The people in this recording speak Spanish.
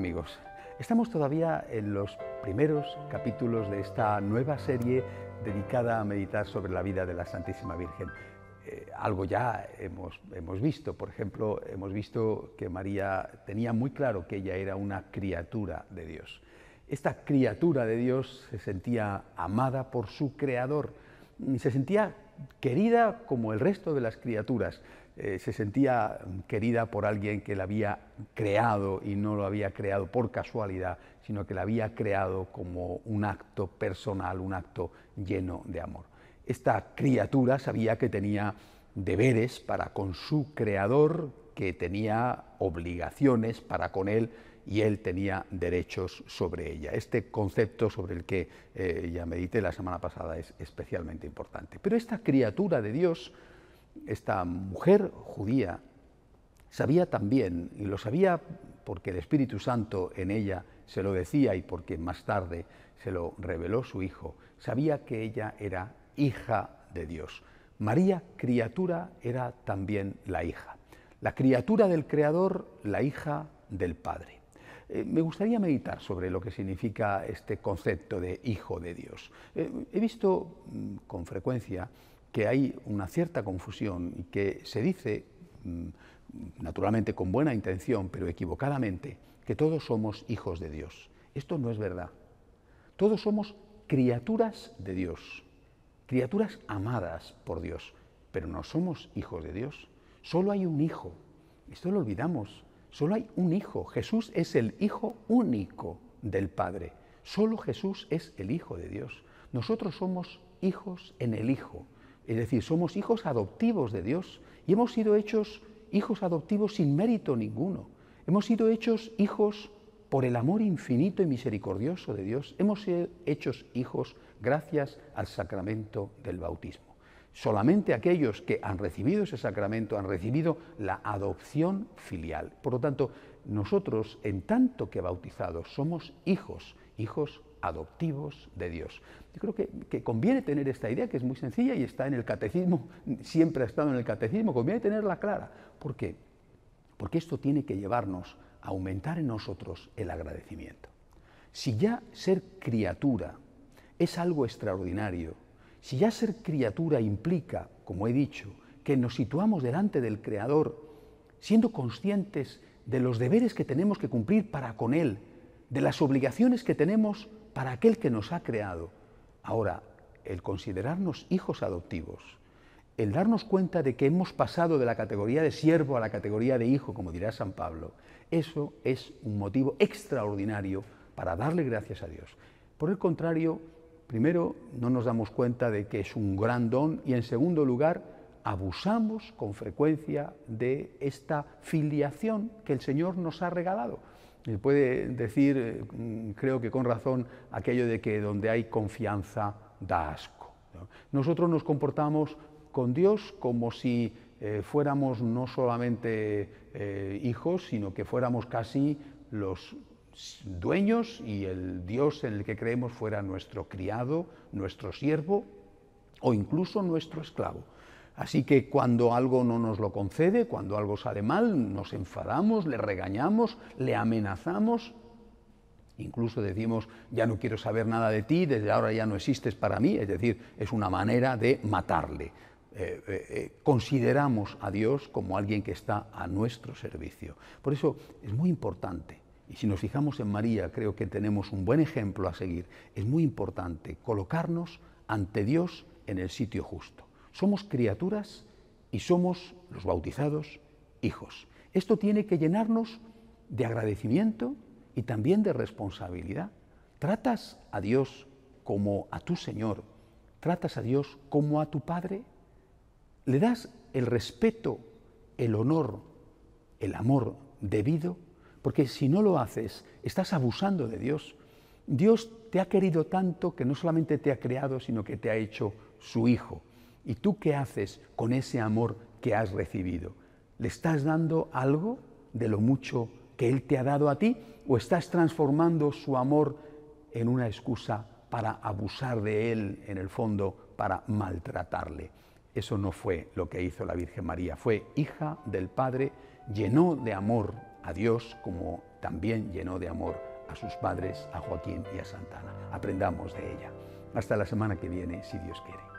amigos? Estamos todavía en los primeros capítulos de esta nueva serie dedicada a meditar sobre la vida de la Santísima Virgen. Eh, algo ya hemos, hemos visto, por ejemplo, hemos visto que María tenía muy claro que ella era una criatura de Dios. Esta criatura de Dios se sentía amada por su Creador, se sentía querida como el resto de las criaturas. Eh, se sentía querida por alguien que la había creado y no lo había creado por casualidad, sino que la había creado como un acto personal, un acto lleno de amor. Esta criatura sabía que tenía deberes para con su creador, que tenía obligaciones para con él y él tenía derechos sobre ella. Este concepto sobre el que eh, ya medité la semana pasada es especialmente importante. Pero esta criatura de Dios, esta mujer judía, sabía también, y lo sabía porque el Espíritu Santo en ella se lo decía y porque más tarde se lo reveló su hijo, sabía que ella era hija de Dios. María, criatura, era también la hija la criatura del Creador, la hija del Padre. Eh, me gustaría meditar sobre lo que significa este concepto de hijo de Dios. Eh, he visto mm, con frecuencia que hay una cierta confusión y que se dice, mm, naturalmente con buena intención, pero equivocadamente, que todos somos hijos de Dios. Esto no es verdad. Todos somos criaturas de Dios, criaturas amadas por Dios, pero no somos hijos de Dios. Solo hay un hijo. Esto lo olvidamos. Solo hay un hijo. Jesús es el hijo único del Padre. Solo Jesús es el hijo de Dios. Nosotros somos hijos en el Hijo. Es decir, somos hijos adoptivos de Dios y hemos sido hechos hijos adoptivos sin mérito ninguno. Hemos sido hechos hijos por el amor infinito y misericordioso de Dios. Hemos sido hechos hijos gracias al sacramento del bautismo. Solamente aquellos que han recibido ese sacramento han recibido la adopción filial. Por lo tanto, nosotros, en tanto que bautizados, somos hijos, hijos adoptivos de Dios. Yo creo que, conviene tener esta idea, que es muy sencilla y está en el catecismo, siempre ha estado en el catecismo, conviene tenerla clara. ¿Por qué? Porque esto tiene que llevarnos a aumentar en nosotros el agradecimiento. Si ya ser criatura es algo extraordinario, si ya ser criatura implica, como he dicho, que nos situamos delante del Creador, siendo conscientes de los deberes que tenemos que cumplir para con Él, de las obligaciones que tenemos para aquel que nos ha creado. Ahora, el considerarnos hijos adoptivos, el darnos cuenta de que hemos pasado de la categoría de siervo a la categoría de hijo, como dirá San Pablo, eso es un motivo extraordinario para darle gracias a Dios. Por el contrario, primero, no nos damos cuenta de que es un gran don y en segundo lugar, abusamos con frecuencia de esta filiación que el Señor nos ha regalado. Y puede decir, mm, creo que con razón, aquello de que donde hay confianza da asco. Nosotros nos comportamos con Dios como si eh, fuéramos no solamente eh, hijos, sino que fuéramos casi los dueños y el Dios en el que creemos fuera nuestro criado, nuestro siervo o incluso nuestro esclavo. Así que cuando algo no nos lo concede, cuando algo sale mal, nos enfadamos, le regañamos, le amenazamos, incluso decimos, ya no quiero saber nada de ti, desde ahora ya no existes para mí, es decir, es una manera de matarle. Eh, eh, eh, consideramos a Dios como alguien que está a nuestro servicio. Por eso es muy importante y si nos fijamos en María, creo que tenemos un buen ejemplo a seguir. Es muy importante colocarnos ante Dios en el sitio justo. Somos criaturas y somos, los bautizados, hijos. Esto tiene que llenarnos de agradecimiento y también de responsabilidad. ¿Tratas a Dios como a tu Señor? ¿Tratas a Dios como a tu Padre? ¿Le das el respeto, el honor, el amor debido? Porque si no lo haces, estás abusando de Dios. Dios te ha querido tanto que no solamente te ha creado, sino que te ha hecho su hijo. ¿Y tú qué haces con ese amor que has recibido? ¿Le estás dando algo de lo mucho que Él te ha dado a ti? ¿O estás transformando su amor en una excusa para abusar de Él, en el fondo, para maltratarle? Eso no fue lo que hizo la Virgen María. Fue hija del Padre, llenó de amor a Dios como también llenó de amor a sus padres, a Joaquín y a Santana. Aprendamos de ella. Hasta la semana que viene, si Dios quiere.